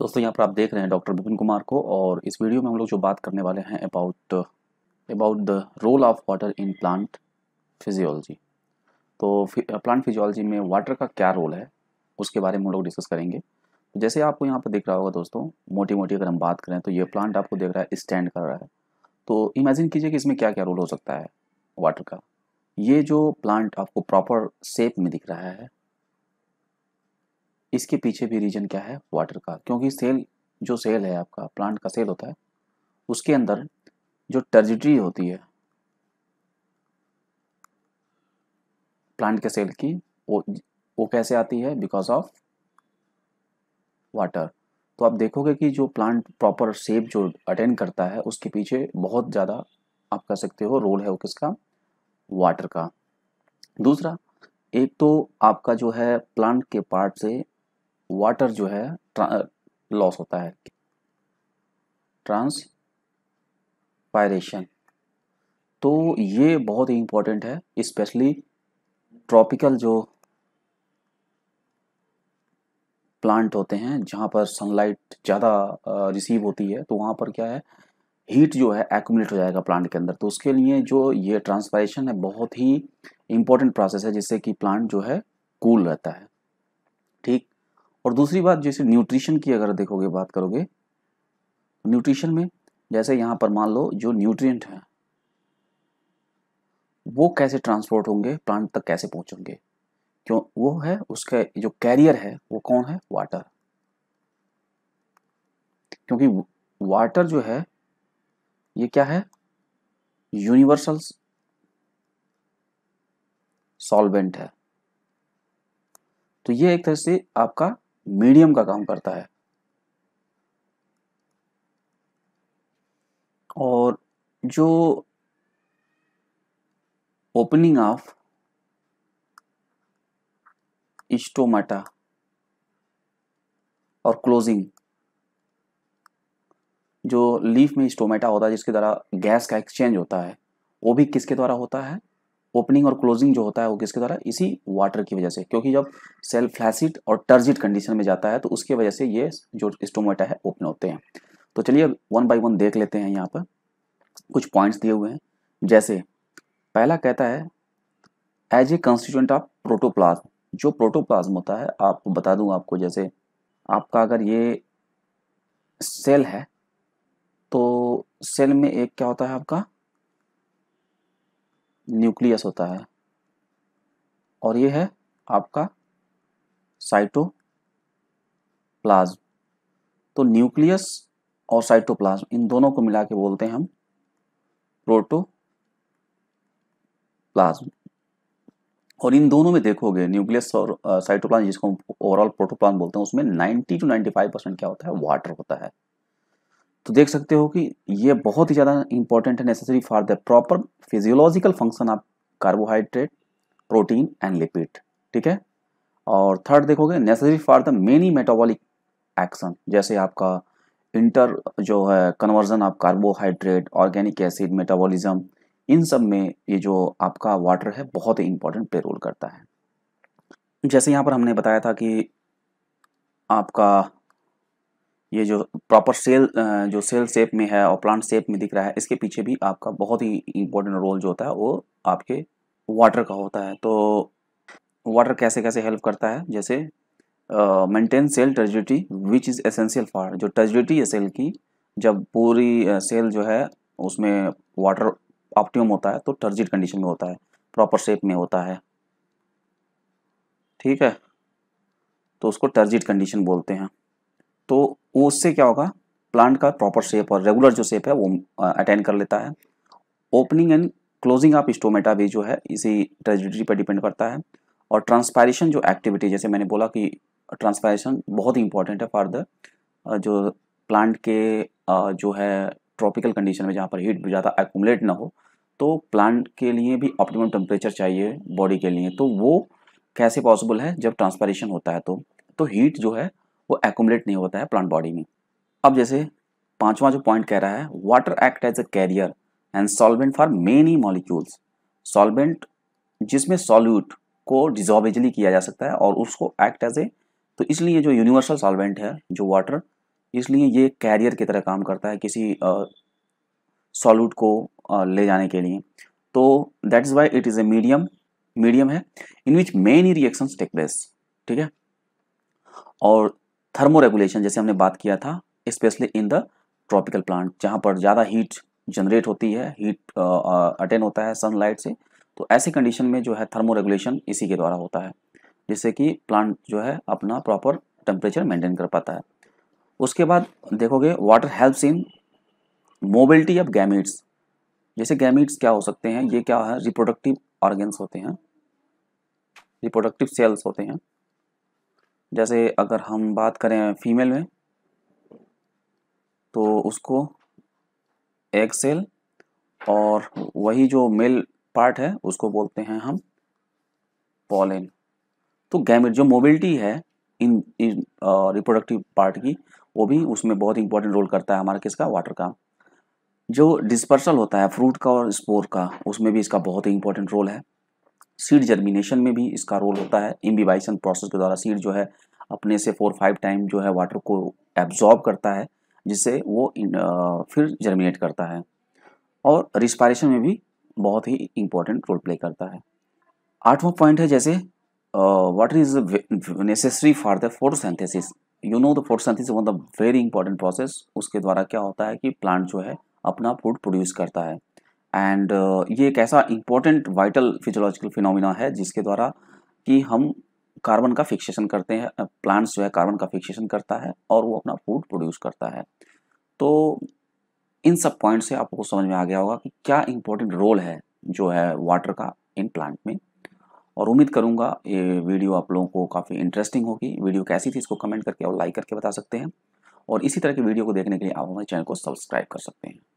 दोस्तों यहाँ पर आप देख रहे हैं डॉक्टर विपिन कुमार को और इस वीडियो में हम लोग जो बात करने वाले हैं about about the role of water in plant physiology तो प्लांट फिजियोलॉजी में वाटर का क्या रोल है उसके बारे में हम लोग डिस्कस करेंगे जैसे आपको यहाँ पर दिख रहा होगा दोस्तों मोटी मोटी अगर हम बात करें तो ये प्लांट आपको देख रहा है स्टैंड कर रहा है तो इमेजिन कीजिए कि इसमें क्या क्या रोल हो सकता है वाटर का ये जो प्लांट आपको प्रॉपर शेप में दिख रहा है इसके पीछे भी रीजन क्या है वाटर का क्योंकि सेल जो सेल है आपका प्लांट का सेल होता है उसके अंदर जो टर्जिटरी होती है प्लांट के सेल की वो वो कैसे आती है बिकॉज ऑफ वाटर तो आप देखोगे कि जो प्लांट प्रॉपर शेप जो अटेंड करता है उसके पीछे बहुत ज़्यादा आप कह सकते हो रोल है वो किसका वाटर का दूसरा एक तो आपका जो है प्लांट के पार्ट से वाटर जो है लॉस होता है ट्रांसपायरेशन तो ये बहुत ही इंपॉर्टेंट है स्पेशली ट्रॉपिकल जो प्लांट होते हैं जहाँ पर सनलाइट ज़्यादा रिसीव होती है तो वहाँ पर क्या है हीट जो है एक्यूमुलेट हो जाएगा प्लांट के अंदर तो उसके लिए जो ये ट्रांसपायरेशन है बहुत ही इंपॉर्टेंट प्रोसेस है जिससे कि प्लांट जो है कूल रहता है और दूसरी बात जैसे न्यूट्रिशन की अगर देखोगे बात करोगे न्यूट्रिशन तो में जैसे यहाँ पर मान लो जो न्यूट्रिएंट है वो कैसे ट्रांसपोर्ट होंगे प्लांट तक कैसे पहुंचेंगे क्यों वो है उसका जो कैरियर है वो कौन है वाटर क्योंकि वाटर जो है ये क्या है यूनिवर्सल सॉल्वेंट है तो ये एक तरह से आपका मीडियम का काम करता है और जो ओपनिंग ऑफ स्टोमाटा और क्लोजिंग जो लीफ में स्टोमेटा होता है जिसके द्वारा गैस का एक्सचेंज होता है वो भी किसके द्वारा होता है ओपनिंग और क्लोजिंग जो होता है वो किसके द्वारा इसी वाटर की वजह से क्योंकि जब सेल फ्लैसिड और टर्जिड कंडीशन में जाता है तो उसके वजह से ये जो स्टोमेटा है ओपन होते हैं तो चलिए अब वन बाई वन देख लेते हैं यहाँ पर कुछ पॉइंट्स दिए हुए हैं जैसे पहला कहता है as a constituent of protoplasm जो प्रोटोप्लाज्म होता है आपको बता दूं आपको जैसे आपका अगर ये सेल है तो सेल में एक क्या होता है आपका न्यूक्लियस होता है और ये है आपका साइटोप्लाज्म तो न्यूक्लियस और साइटोप्लाज्म इन दोनों को मिला के बोलते हैं हम प्रोटो प्लाज्म और इन दोनों में देखोगे न्यूक्लियस और साइटोप्लाज्म जिसको हम ओवरऑल प्रोटोप्लाज्म बोलते हैं उसमें 90 टू 95 परसेंट क्या होता है वाटर होता है तो देख सकते हो कि ये बहुत ही ज़्यादा इंपॉर्टेंट है necessary for the proper physiological function of carbohydrate protein and lipid ठीक है और थर्ड देखोगे necessary for the many metabolic action जैसे आपका इंटर जो है conversion of carbohydrate organic acid metabolism इन सब में ये जो आपका वाटर है बहुत ही इंपॉर्टेंट प्ले रोल करता है जैसे यहाँ पर हमने बताया था कि आपका ये जो प्रॉपर सेल जो सेल शेप में है और प्लांट शेप में दिख रहा है इसके पीछे भी आपका बहुत ही इंपॉर्टेंट रोल जो होता है वो आपके वाटर का होता है तो वाटर कैसे कैसे हेल्प करता है जैसे maintain cell turgidity which is essential for जो टर्जिटी है सेल की जब पूरी सेल जो है उसमें वाटर ऑप्टिमम होता है तो टर्जिट कंडीशन में होता है प्रॉपर शेप में होता है ठीक है तो उसको टर्जिट कंडीशन बोलते हैं तो उससे क्या होगा प्लांट का प्रॉपर शेप और रेगुलर जो शेप है वो अटेंड कर लेता है opening and closing of stomata भी जो है इसी ट्रेजिडिटी पर डिपेंड करता है और ट्रांसपायरेशन जो एक्टिविटी जैसे मैंने बोला कि ट्रांसपायरेशन बहुत ही इंपॉर्टेंट है फॉर द जो प्लांट के जो है ट्रॉपिकल कंडीशन में जहाँ पर हीट ज़्यादा एकूमलेट ना हो तो प्लांट के लिए भी ऑप्टिमम टेम्परेचर चाहिए बॉडी के लिए तो वो कैसे पॉसिबल है जब ट्रांसपायरेशन होता है तो तो हीट जो है वो एकोमलेट नहीं होता है प्लांट बॉडी में अब जैसे पांचवा जो पॉइंट कह रहा है water act as a carrier and solvent for many molecules solvent जिसमें सॉल्यूट को डिजॉल्व इजली किया जा सकता है और उसको एक्ट एज ए तो इसलिए जो यूनिवर्सल सॉल्वेंट है जो वाटर इसलिए ये कैरियर की तरह काम करता है किसी सॉल्यूट को आ, ले जाने के लिए तो that is why it is a medium medium है in which many reactions take place ठीक है और थर्मोरेगुलेशन जैसे हमने बात किया था specially in the tropical plant जहाँ पर ज़्यादा हीट जनरेट होती है हीट अटेंड होता है सनलाइट से तो ऐसे कंडीशन में जो है थर्मोरेगुलेशन इसी के द्वारा होता है जिससे कि प्लांट जो है अपना प्रॉपर टेम्परेचर मेंटेन कर पाता है उसके बाद देखोगे water helps in mobility of gametes जैसे गैमिट्स क्या हो सकते हैं ये क्या है रिप्रोडक्टिव ऑर्गेन्स होते हैं रिप्रोडक्टिव सेल्स होते हैं जैसे अगर हम बात करें फीमेल में तो उसको एग सेल और वही जो मेल पार्ट है उसको बोलते हैं हम पॉलेन तो गैमेट जो मोबिलिटी है इन इन रिप्रोडक्टिव पार्ट की वो भी उसमें बहुत इंपॉर्टेंट रोल करता है हमारा किसका वाटर का जो डिस्पर्सल होता है फ्रूट का और स्पोर का उसमें भी इसका बहुत ही इंपॉर्टेंट रोल है सीड जर्मिनेशन में भी इसका रोल होता है इम्बिवाइसन प्रोसेस के द्वारा सीड जो है अपने से फोर फाइव टाइम जो है वाटर को एब्जॉर्ब करता है जिससे वो इन, आ, फिर जर्मिनेट करता है और रिस्पायरेशन में भी बहुत ही इंपॉर्टेंट रोल प्ले करता है आठवां पॉइंट है जैसे water is necessary for the photosynthesis you know the photosynthesis one the very important process उसके द्वारा क्या होता है कि प्लांट जो है अपना फूड प्रोड्यूस करता है एंड uh, ये एक ऐसा इंपॉर्टेंट वाइटल फिजियोलॉजिकल फिनोमिना है जिसके द्वारा कि हम कार्बन का फिक्सेशन करते हैं प्लांट्स जो है कार्बन का फिक्सेशन करता है और वो अपना फूड प्रोड्यूस करता है तो इन सब पॉइंट से आपको समझ में आ गया होगा कि क्या इंपॉर्टेंट रोल है जो है वाटर का इन प्लांट में और उम्मीद करूंगा ये वीडियो आप लोगों को काफ़ी इंटरेस्टिंग होगी वीडियो कैसी थी इसको कमेंट करके और लाइक करके बता सकते हैं और इसी तरह की वीडियो को देखने के लिए आप हमारे चैनल को सब्सक्राइब कर सकते हैं